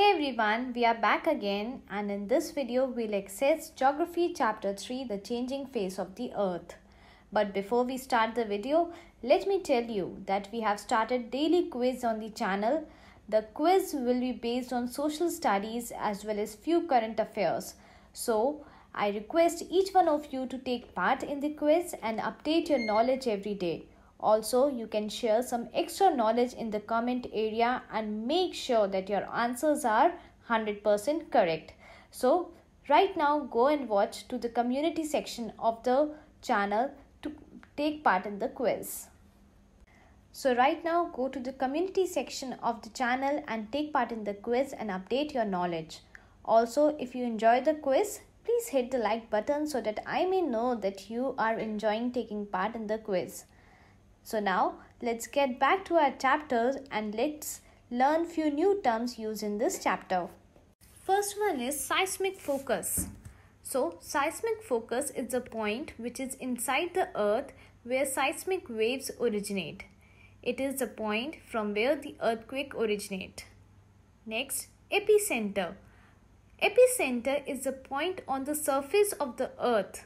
Hey everyone, we are back again and in this video we'll access Geography Chapter 3 The Changing Face of the Earth. But before we start the video, let me tell you that we have started daily quiz on the channel. The quiz will be based on social studies as well as few current affairs. So, I request each one of you to take part in the quiz and update your knowledge every day. Also, you can share some extra knowledge in the comment area and make sure that your answers are 100% correct. So, right now go and watch to the community section of the channel to take part in the quiz. So right now go to the community section of the channel and take part in the quiz and update your knowledge. Also, if you enjoy the quiz, please hit the like button so that I may know that you are enjoying taking part in the quiz. So now let's get back to our chapters and let's learn few new terms used in this chapter. First one is seismic focus. So seismic focus is the point which is inside the earth where seismic waves originate. It is the point from where the earthquake originate. Next, epicenter. Epicenter is the point on the surface of the earth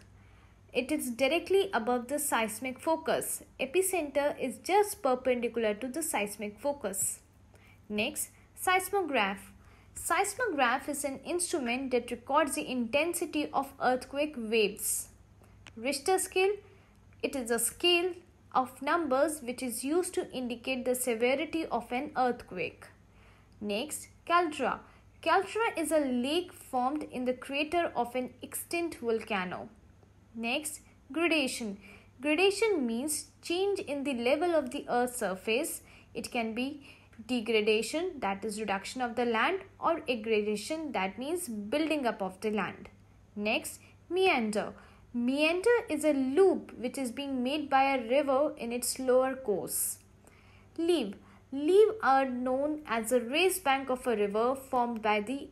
it is directly above the seismic focus. Epicenter is just perpendicular to the seismic focus. Next, seismograph. Seismograph is an instrument that records the intensity of earthquake waves. Richter scale, it is a scale of numbers which is used to indicate the severity of an earthquake. Next, caldera. Caldera is a lake formed in the crater of an extinct volcano. Next, gradation. Gradation means change in the level of the earth's surface. It can be degradation that is reduction of the land or aggradation that means building up of the land. Next, meander. Meander is a loop which is being made by a river in its lower course. Leave. Leave are known as a raised bank of a river formed by the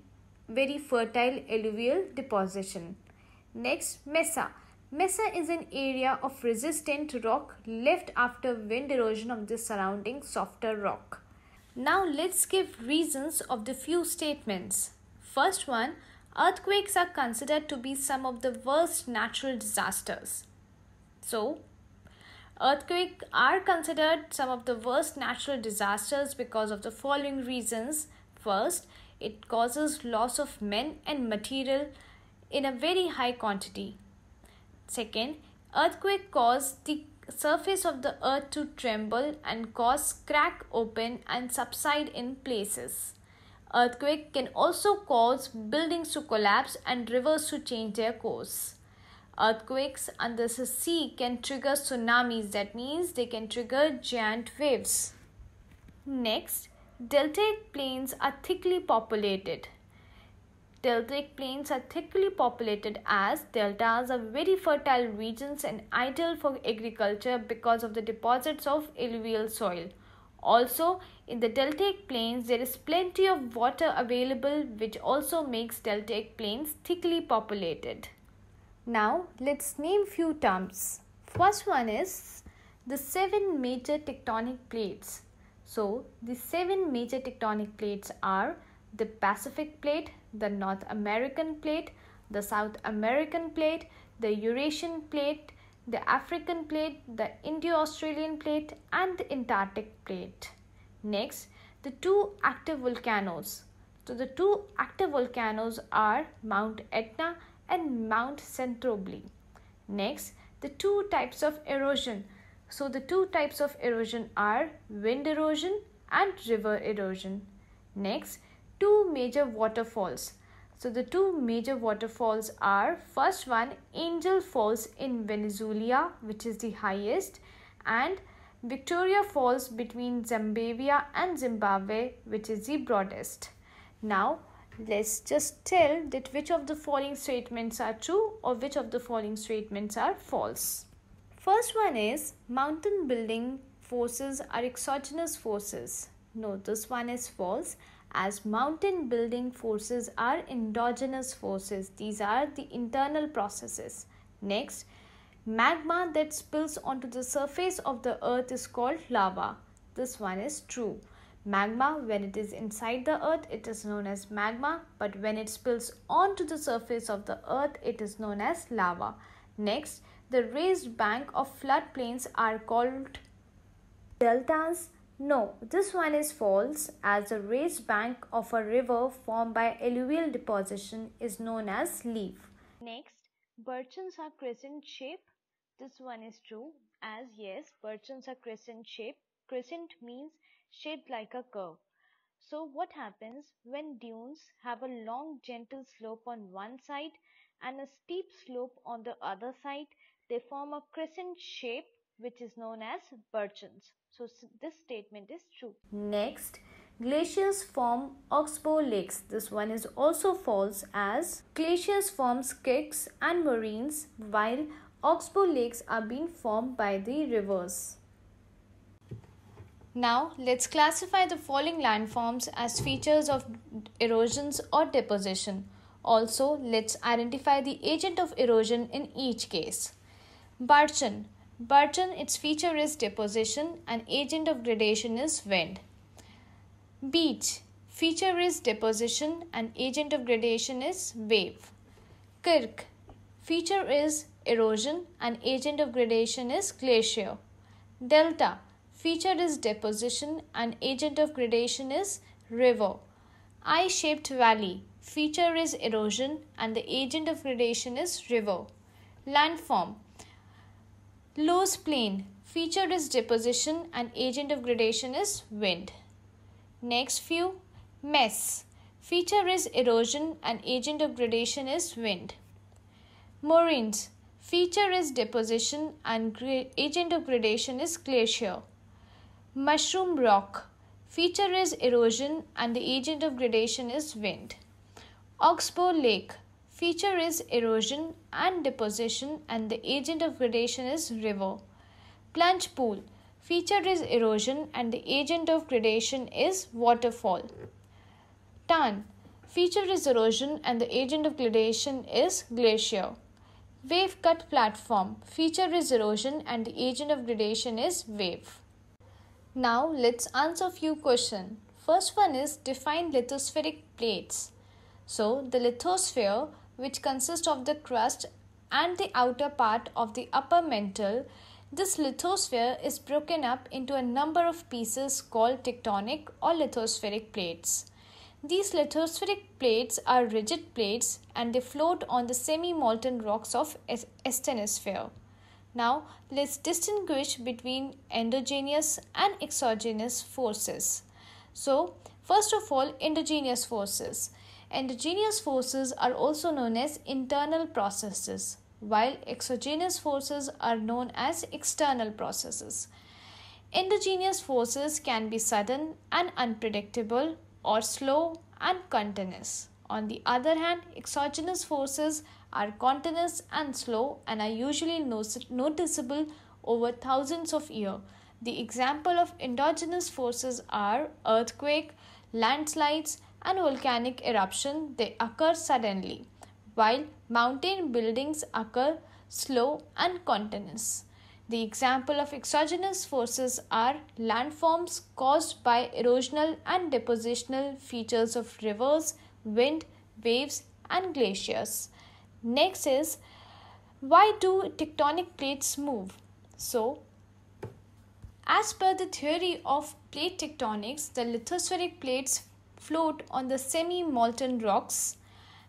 very fertile alluvial deposition. Next, mesa. Mesa is an area of resistant rock left after wind erosion of the surrounding softer rock. Now let's give reasons of the few statements. First one, earthquakes are considered to be some of the worst natural disasters. So, earthquakes are considered some of the worst natural disasters because of the following reasons. First, it causes loss of men and material in a very high quantity. Second, earthquake caused the surface of the earth to tremble and cause crack open and subside in places. Earthquake can also cause buildings to collapse and rivers to change their course. Earthquakes under the sea can trigger tsunamis, that means they can trigger giant waves. Next, deltaic plains are thickly populated. Deltaic plains are thickly populated as deltas are very fertile regions and ideal for agriculture because of the deposits of alluvial soil. Also, in the deltaic plains, there is plenty of water available, which also makes deltaic plains thickly populated. Now, let's name few terms. First one is the seven major tectonic plates. So, the seven major tectonic plates are the Pacific plate, the North American plate, the South American plate, the Eurasian plate, the African plate, the Indo-Australian plate and the Antarctic plate. Next, the two active volcanoes. So the two active volcanoes are Mount Etna and Mount Centrobli. Next, the two types of erosion. So the two types of erosion are wind erosion and river erosion. Next, two major waterfalls. So the two major waterfalls are first one Angel Falls in Venezuela which is the highest and Victoria Falls between Zambavia and Zimbabwe which is the broadest. Now let's just tell that which of the following statements are true or which of the following statements are false. First one is mountain building forces are exogenous forces. No, this one is false as mountain building forces are endogenous forces. These are the internal processes. Next, magma that spills onto the surface of the earth is called lava. This one is true. Magma, when it is inside the earth, it is known as magma, but when it spills onto the surface of the earth, it is known as lava. Next, the raised bank of floodplains are called deltas no, this one is false as the raised bank of a river formed by alluvial deposition is known as leaf. Next, birchens are crescent shape. This one is true as yes, birchens are crescent shape. Crescent means shaped like a curve. So what happens when dunes have a long gentle slope on one side and a steep slope on the other side, they form a crescent shape which is known as barchans. So this statement is true. Next, glaciers form oxbow lakes. This one is also false as glaciers form sticks and moraines while oxbow lakes are being formed by the rivers. Now, let's classify the falling landforms as features of erosions or deposition. Also, let's identify the agent of erosion in each case. Barchan Burton, its feature is deposition and agent of gradation is wind. Beach, feature is deposition and agent of gradation is wave. Kirk, feature is erosion and agent of gradation is glacier. Delta, feature is deposition and agent of gradation is river. I-shaped valley, feature is erosion and the agent of gradation is river. Landform, Loose plane feature is deposition and agent of gradation is wind. Next few mess feature is erosion and agent of gradation is wind. Moraines feature is deposition and agent of gradation is glacier. Mushroom rock feature is erosion and the agent of gradation is wind. Oxbow lake feature is erosion and deposition and the agent of gradation is river. Plunge pool feature is erosion and the agent of gradation is waterfall. Tan feature is erosion and the agent of gradation is glacier. Wave cut platform feature is erosion and the agent of gradation is wave. Now let's answer few questions. First one is define lithospheric plates. So the lithosphere which consists of the crust and the outer part of the upper mantle, this lithosphere is broken up into a number of pieces called tectonic or lithospheric plates. These lithospheric plates are rigid plates and they float on the semi molten rocks of asthenosphere. Now, let's distinguish between endogenous and exogenous forces. So, first of all, endogenous forces. Endogenous forces are also known as internal processes, while exogenous forces are known as external processes. Endogenous forces can be sudden and unpredictable, or slow and continuous. On the other hand, exogenous forces are continuous and slow and are usually noticeable over thousands of years. The example of endogenous forces are earthquake, landslides, and volcanic eruption, they occur suddenly, while mountain buildings occur slow and continuous. The example of exogenous forces are landforms caused by erosional and depositional features of rivers, wind, waves, and glaciers. Next is why do tectonic plates move? So, as per the theory of plate tectonics, the lithospheric plates float on the semi molten rocks.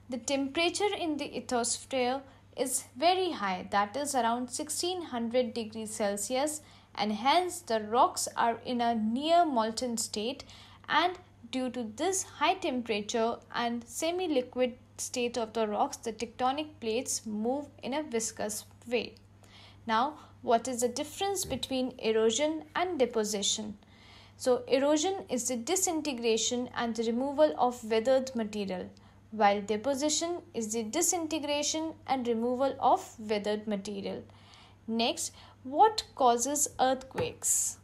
The temperature in the lithosphere is very high, that is around 1600 degrees Celsius, and hence the rocks are in a near molten state. And due to this high temperature and semi liquid state of the rocks, the tectonic plates move in a viscous way. Now, what is the difference between erosion and deposition? So, erosion is the disintegration and the removal of weathered material, while deposition is the disintegration and removal of weathered material. Next, what causes earthquakes?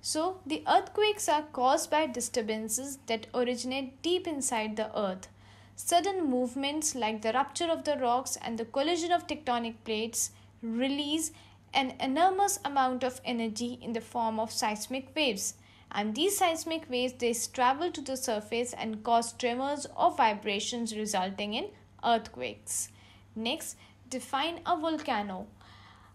So, the earthquakes are caused by disturbances that originate deep inside the earth. Sudden movements like the rupture of the rocks and the collision of tectonic plates release an enormous amount of energy in the form of seismic waves and these seismic waves they travel to the surface and cause tremors or vibrations resulting in earthquakes. Next, define a volcano.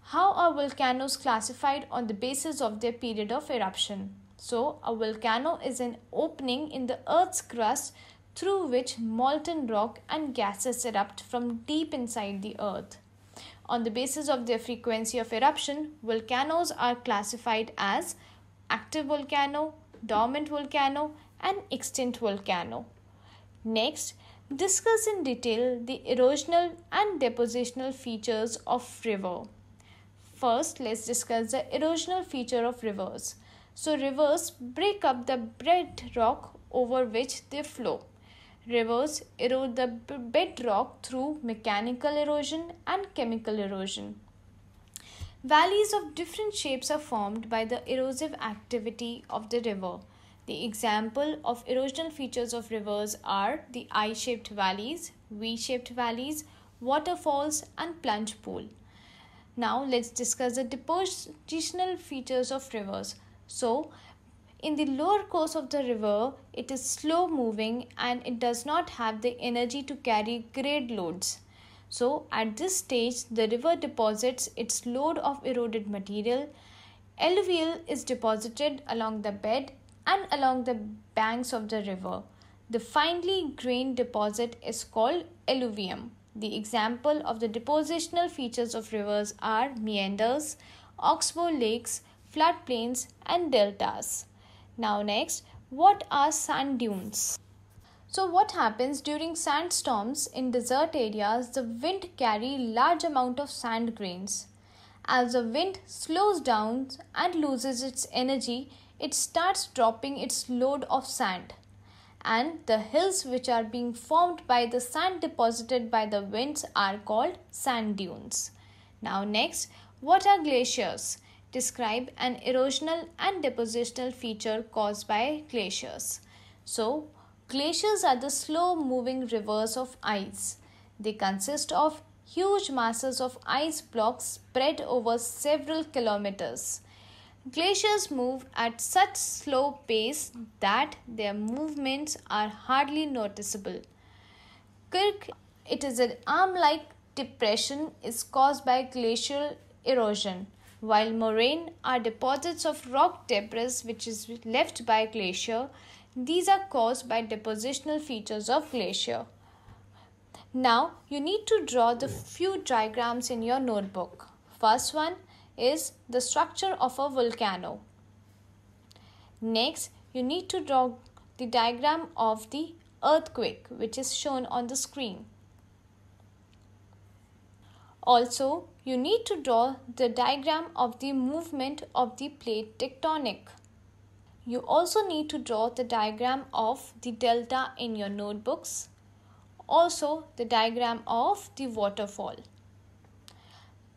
How are volcanoes classified on the basis of their period of eruption? So, a volcano is an opening in the earth's crust through which molten rock and gases erupt from deep inside the earth. On the basis of their frequency of eruption, volcanoes are classified as active volcano, dormant volcano, and extinct volcano. Next, discuss in detail the erosional and depositional features of river. First, let's discuss the erosional feature of rivers. So, rivers break up the bedrock over which they flow. Rivers erode the bedrock through mechanical erosion and chemical erosion. Valleys of different shapes are formed by the erosive activity of the river. The example of erosional features of rivers are the I-shaped valleys, V-shaped valleys, waterfalls and plunge pool. Now let's discuss the depositional features of rivers. So in the lower course of the river, it is slow moving and it does not have the energy to carry great loads. So, at this stage, the river deposits its load of eroded material. Alluvial is deposited along the bed and along the banks of the river. The finely grained deposit is called alluvium. The example of the depositional features of rivers are meanders, oxbow lakes, floodplains, and deltas. Now, next, what are sand dunes? So what happens during sandstorms in desert areas the wind carry large amount of sand grains. As the wind slows down and loses its energy, it starts dropping its load of sand. And the hills which are being formed by the sand deposited by the winds are called sand dunes. Now, next, what are glaciers? Describe an erosional and depositional feature caused by glaciers. So, Glaciers are the slow moving rivers of ice. They consist of huge masses of ice blocks spread over several kilometers. Glaciers move at such slow pace that their movements are hardly noticeable. Kirk, it is an arm like depression, is caused by glacial erosion, while moraine are deposits of rock debris which is left by glacier these are caused by depositional features of glacier. Now you need to draw the few diagrams in your notebook. First one is the structure of a volcano. Next, you need to draw the diagram of the earthquake which is shown on the screen. Also, you need to draw the diagram of the movement of the plate tectonic. You also need to draw the diagram of the delta in your notebooks, also the diagram of the waterfall.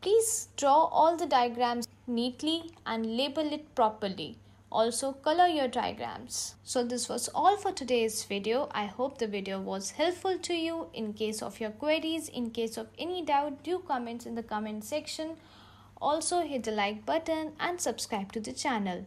Please draw all the diagrams neatly and label it properly. Also color your diagrams. So this was all for today's video. I hope the video was helpful to you. In case of your queries, in case of any doubt, do comments in the comment section. Also hit the like button and subscribe to the channel.